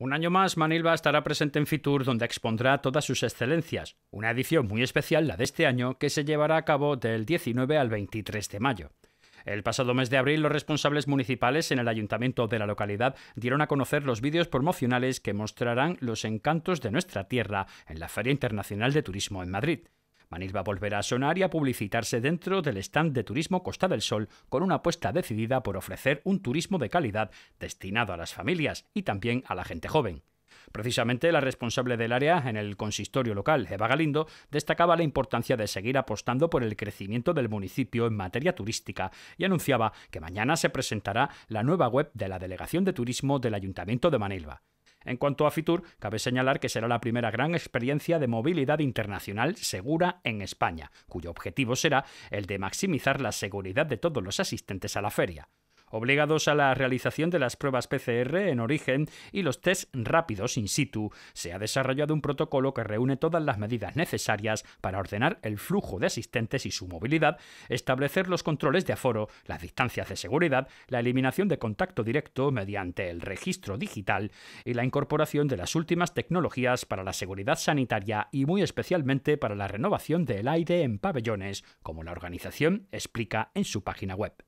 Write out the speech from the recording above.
Un año más, Manilva estará presente en Fitur, donde expondrá todas sus excelencias, una edición muy especial, la de este año, que se llevará a cabo del 19 al 23 de mayo. El pasado mes de abril, los responsables municipales en el ayuntamiento de la localidad dieron a conocer los vídeos promocionales que mostrarán los encantos de nuestra tierra en la Feria Internacional de Turismo en Madrid. Manilva volverá a sonar y a publicitarse dentro del stand de turismo Costa del Sol con una apuesta decidida por ofrecer un turismo de calidad destinado a las familias y también a la gente joven. Precisamente la responsable del área en el consistorio local, Eva Galindo, destacaba la importancia de seguir apostando por el crecimiento del municipio en materia turística y anunciaba que mañana se presentará la nueva web de la Delegación de Turismo del Ayuntamiento de Manilva. En cuanto a Fitur, cabe señalar que será la primera gran experiencia de movilidad internacional segura en España, cuyo objetivo será el de maximizar la seguridad de todos los asistentes a la feria obligados a la realización de las pruebas PCR en origen y los test rápidos in situ, se ha desarrollado un protocolo que reúne todas las medidas necesarias para ordenar el flujo de asistentes y su movilidad, establecer los controles de aforo, las distancias de seguridad, la eliminación de contacto directo mediante el registro digital y la incorporación de las últimas tecnologías para la seguridad sanitaria y muy especialmente para la renovación del aire en pabellones, como la organización explica en su página web.